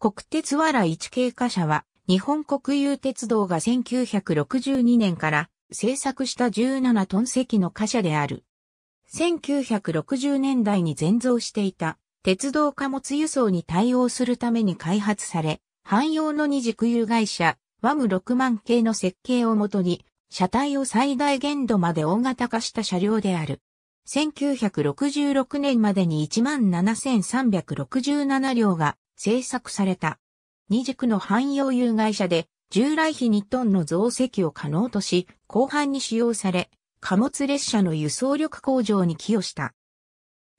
国鉄わら一系貨車は、日本国有鉄道が1962年から製作した17トン席の貨車である。1960年代に全増していた鉄道貨物輸送に対応するために開発され、汎用の二軸有会社、ワム6万系の設計をもとに、車体を最大限度まで大型化した車両である。1966年までに17,367両が製作された。二軸の汎用有害者で、従来比2トンの増積を可能とし、後半に使用され、貨物列車の輸送力向上に寄与した。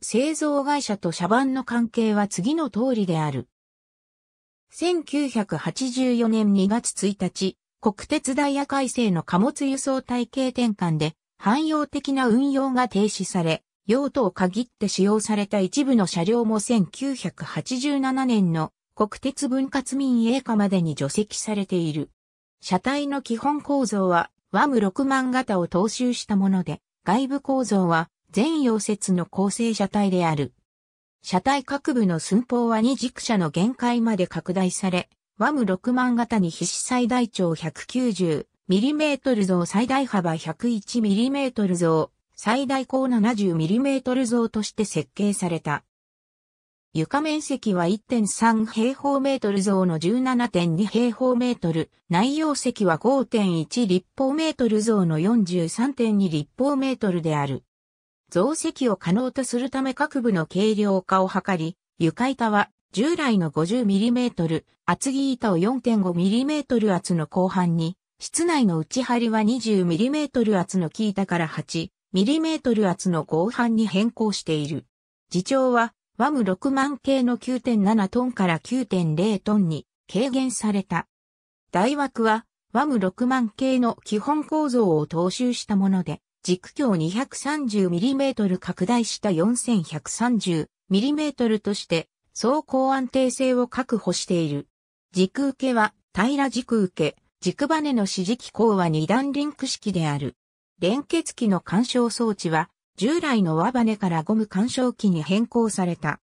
製造会社と車番の関係は次の通りである。1984年2月1日、国鉄ダイヤ改正の貨物輸送体系転換で、汎用的な運用が停止され、用途を限って使用された一部の車両も1987年の国鉄分割民営化までに除籍されている。車体の基本構造は、ワム6万型を踏襲したもので、外部構造は全溶接の構成車体である。車体各部の寸法は二軸車の限界まで拡大され、ワム6万型に必死最大長 190mm 増最大幅 101mm 増最大高 70mm 像として設計された。床面積は1.3平方メートル像の17.2平方メートル、内容積は5.1立方メートル像の43.2立方メートルである。増積を可能とするため各部の軽量化を図り、床板は従来の 50mm、厚木板を 4.5mm 厚の後半に、室内の内張りは 20mm 厚の木板から8、ミリメートル圧の合板に変更している。自重は、ワム6万系の9.7トンから9.0トンに軽減された。大枠は、ワム6万系の基本構造を踏襲したもので、軸強 230mm 拡大した 4130mm として走行安定性を確保している。軸受けは平ら軸受け、軸バネの支持機構は2段リンク式である。連結機の干渉装置は、従来の輪バネからゴム干渉機に変更された。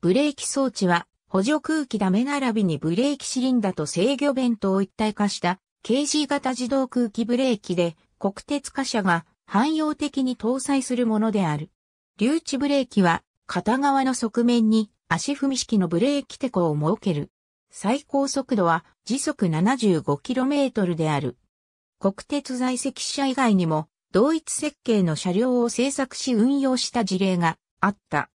ブレーキ装置は、補助空気ダメ並びにブレーキシリンダと制御弁当を一体化した KG 型自動空気ブレーキで国鉄貨車が汎用的に搭載するものである。留置ブレーキは片側の側面に足踏み式のブレーキテコを設ける。最高速度は時速 75km である。国鉄在籍車以外にも同一設計の車両を製作し運用した事例があった。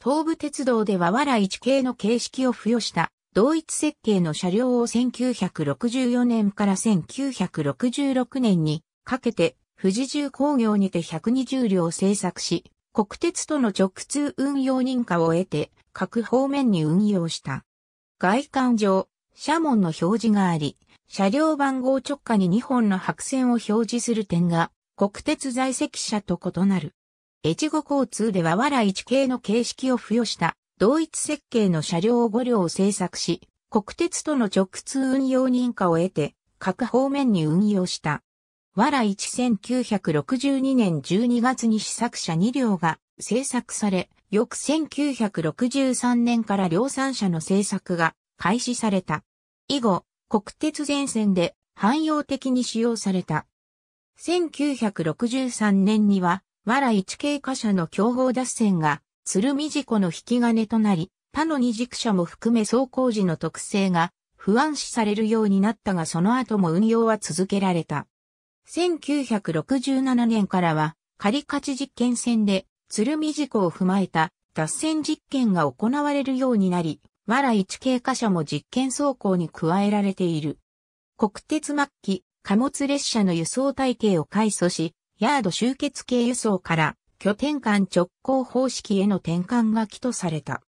東武鉄道ではわら一系の形式を付与した同一設計の車両を1964年から1966年にかけて富士重工業にて120両製作し、国鉄との直通運用認可を得て各方面に運用した。外観上、車門の表示があり、車両番号直下に2本の白線を表示する点が国鉄在籍者と異なる。越後交通ではわら一系の形式を付与した同一設計の車両5両を製作し、国鉄との直通運用認可を得て、各方面に運用した。わら1 1962年12月に試作車2両が製作され、翌1963年から量産車の製作が開始された。以後、国鉄全線で汎用的に使用された。1963年には、わら一経過社の競合脱線が、鶴見事故の引き金となり、他の二軸車も含め走行時の特性が不安視されるようになったがその後も運用は続けられた。1967年からは仮勝ち実験線で鶴見事故を踏まえた脱線実験が行われるようになり、わら一経過車も実験走行に加えられている。国鉄末期、貨物列車の輸送体系を改組し、ヤード集結系輸送から拠点間直行方式への転換が起とされた。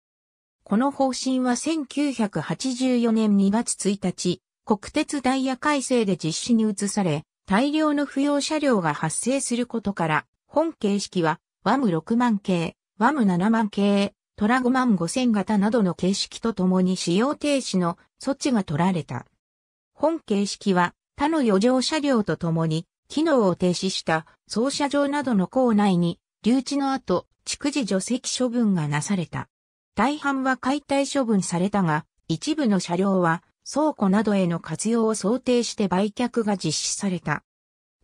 この方針は1984年2月1日、国鉄ダイヤ改正で実施に移され、大量の不要車両が発生することから、本形式は、ワム6万系、ワム7万系、トラ5万5000型などの形式とともに使用停止の措置が取られた。本形式は、他の余剰車両とともに、機能を停止した操車場などの構内に、留置の後、逐次除籍処分がなされた。大半は解体処分されたが、一部の車両は倉庫などへの活用を想定して売却が実施された。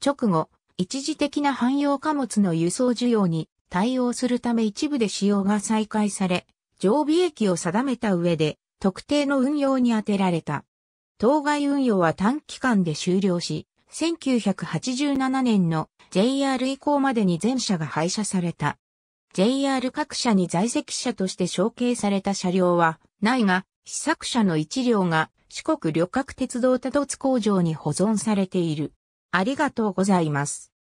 直後、一時的な汎用貨物の輸送需要に対応するため一部で使用が再開され、常備益を定めた上で特定の運用に充てられた。当該運用は短期間で終了し、1987年の JR 以降までに全車が廃車された。JR 各社に在籍車として承継された車両はないが、試作車の一両が四国旅客鉄道多度津工場に保存されている。ありがとうございます。